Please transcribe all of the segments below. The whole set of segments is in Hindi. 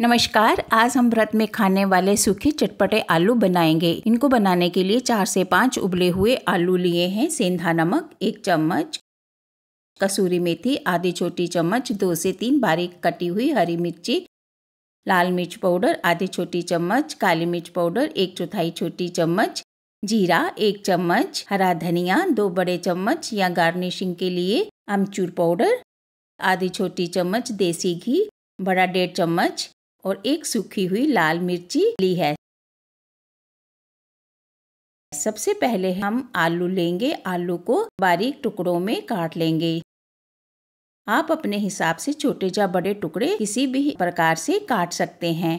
नमस्कार आज हम व्रत में खाने वाले सूखे चटपटे आलू बनाएंगे इनको बनाने के लिए चार से पाँच उबले हुए आलू लिए हैं सेंधा नमक एक चम्मच कसूरी मेथी आधी छोटी चम्मच दो से तीन बारीक कटी हुई हरी मिर्ची लाल मिर्च पाउडर आधी छोटी चम्मच काली मिर्च पाउडर एक चौथाई छोटी चम्मच जीरा एक चम्मच हरा धनिया दो बड़े चम्मच या गार्निशिंग के लिए अमचूर पाउडर आधी छोटी चम्मच देसी घी बड़ा डेढ़ चम्मच और एक सूखी हुई लाल मिर्ची ली है सबसे पहले हम आलू लेंगे आलू को बारीक टुकड़ों में काट लेंगे आप अपने हिसाब से छोटे या बड़े टुकड़े किसी भी प्रकार से काट सकते हैं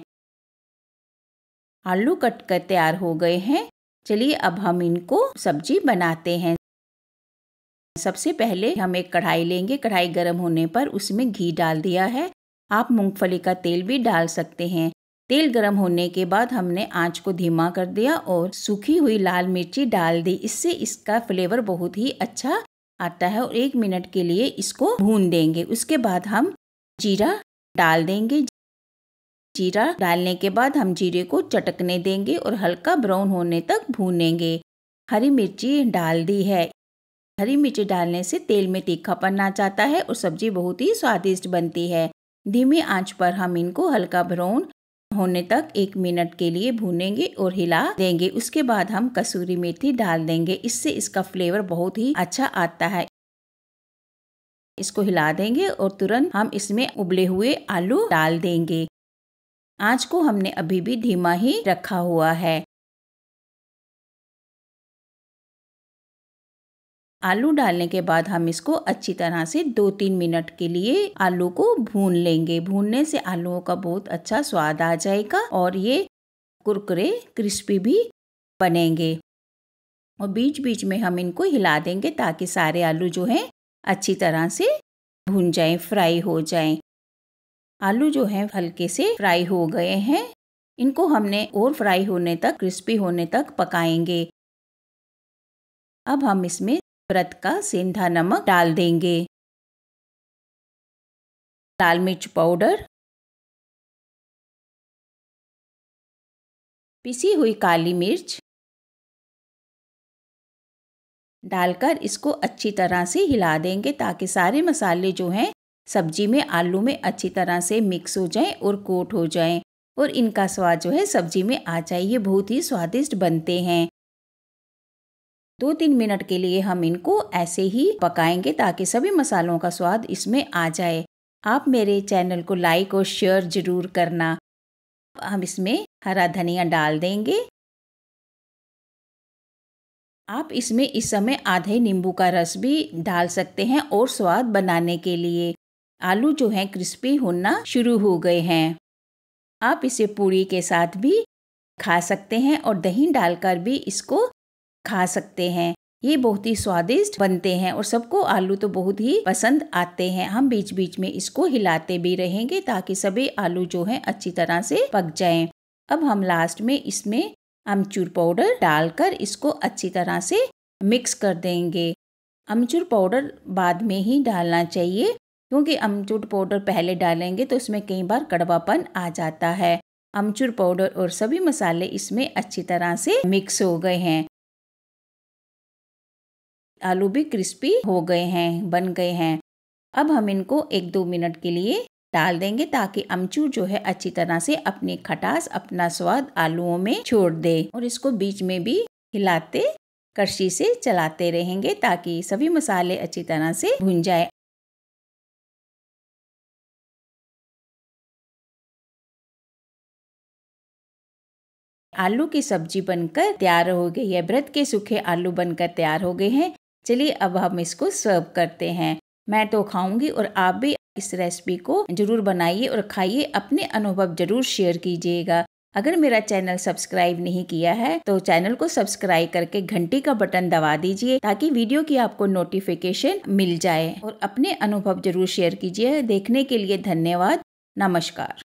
आलू कट कर तैयार हो गए हैं चलिए अब हम इनको सब्जी बनाते हैं सबसे पहले हम एक कढ़ाई लेंगे कढ़ाई गर्म होने पर उसमें घी डाल दिया है आप मूंगफली का तेल भी डाल सकते हैं तेल गर्म होने के बाद हमने आंच को धीमा कर दिया और सूखी हुई लाल मिर्ची डाल दी इससे इसका फ्लेवर बहुत ही अच्छा आता है और एक मिनट के लिए इसको भून देंगे उसके बाद हम जीरा डाल देंगे जीरा डालने के बाद हम जीरे को चटकने देंगे और हल्का ब्राउन होने तक भूनेंगे हरी मिर्ची डाल दी है हरी मिर्ची डालने से तेल में तीखापन आ जाता है और सब्जी बहुत ही स्वादिष्ट बनती है धीमी आंच पर हम इनको हल्का ब्राउन होने तक एक मिनट के लिए भूनेंगे और हिला देंगे उसके बाद हम कसूरी मेथी डाल देंगे इससे इसका फ्लेवर बहुत ही अच्छा आता है इसको हिला देंगे और तुरंत हम इसमें उबले हुए आलू डाल देंगे आंच को हमने अभी भी धीमा ही रखा हुआ है आलू डालने के बाद हम इसको अच्छी तरह से दो तीन मिनट के लिए आलू को भून लेंगे भूनने से आलूओं का बहुत अच्छा स्वाद आ जाएगा और ये कुरकुरे क्रिस्पी भी बनेंगे और बीच बीच में हम इनको हिला देंगे ताकि सारे आलू जो हैं अच्छी तरह से भून जाएं फ्राई हो जाएं आलू जो हैं हल्के से फ्राई हो गए हैं इनको हमने और फ्राई होने तक क्रिस्पी होने तक पकाएंगे अब हम इसमें व्रत का सेंधा नमक डाल देंगे लाल मिर्च पाउडर पिसी हुई काली मिर्च डालकर इसको अच्छी तरह से हिला देंगे ताकि सारे मसाले जो हैं सब्जी में आलू में अच्छी तरह से मिक्स हो जाएं और कोट हो जाएं और इनका स्वाद जो है सब्जी में आ जाए ये बहुत ही स्वादिष्ट बनते हैं दो तीन मिनट के लिए हम इनको ऐसे ही पकाएंगे ताकि सभी मसालों का स्वाद इसमें आ जाए आप मेरे चैनल को लाइक और शेयर ज़रूर करना हम इसमें हरा धनिया डाल देंगे आप इसमें इस समय आधे नींबू का रस भी डाल सकते हैं और स्वाद बनाने के लिए आलू जो हैं क्रिस्पी होना शुरू हो गए हैं आप इसे पूरी के साथ भी खा सकते हैं और दही डालकर भी इसको खा सकते हैं ये बहुत ही स्वादिष्ट बनते हैं और सबको आलू तो बहुत ही पसंद आते हैं हम बीच बीच में इसको हिलाते भी रहेंगे ताकि सभी आलू जो हैं अच्छी तरह से पक जाएं। अब हम लास्ट में इसमें अमचूर पाउडर डालकर इसको अच्छी तरह से मिक्स कर देंगे अमचूर पाउडर बाद में ही डालना चाहिए क्योंकि अमचूर पाउडर पहले डालेंगे तो उसमें कई बार कड़वापन आ जाता है अमचूर पाउडर और सभी मसाले इसमें अच्छी तरह से मिक्स हो गए हैं आलू भी क्रिस्पी हो गए हैं बन गए हैं अब हम इनको एक दो मिनट के लिए डाल देंगे ताकि अमचूर जो है अच्छी तरह से अपनी खटास अपना स्वाद आलूओं में छोड़ दे और इसको बीच में भी हिलाते कर्शी से चलाते रहेंगे ताकि सभी मसाले अच्छी तरह से भुन जाए आलू की सब्जी बनकर तैयार हो गई है व्रत के सूखे आलू बनकर तैयार हो गए हैं चलिए अब हम इसको सर्व करते हैं मैं तो खाऊंगी और आप भी इस रेसिपी को जरूर बनाइए और खाइए अपने अनुभव जरूर शेयर कीजिएगा अगर मेरा चैनल सब्सक्राइब नहीं किया है तो चैनल को सब्सक्राइब करके घंटी का बटन दबा दीजिए ताकि वीडियो की आपको नोटिफिकेशन मिल जाए और अपने अनुभव जरूर शेयर कीजिए देखने के लिए धन्यवाद नमस्कार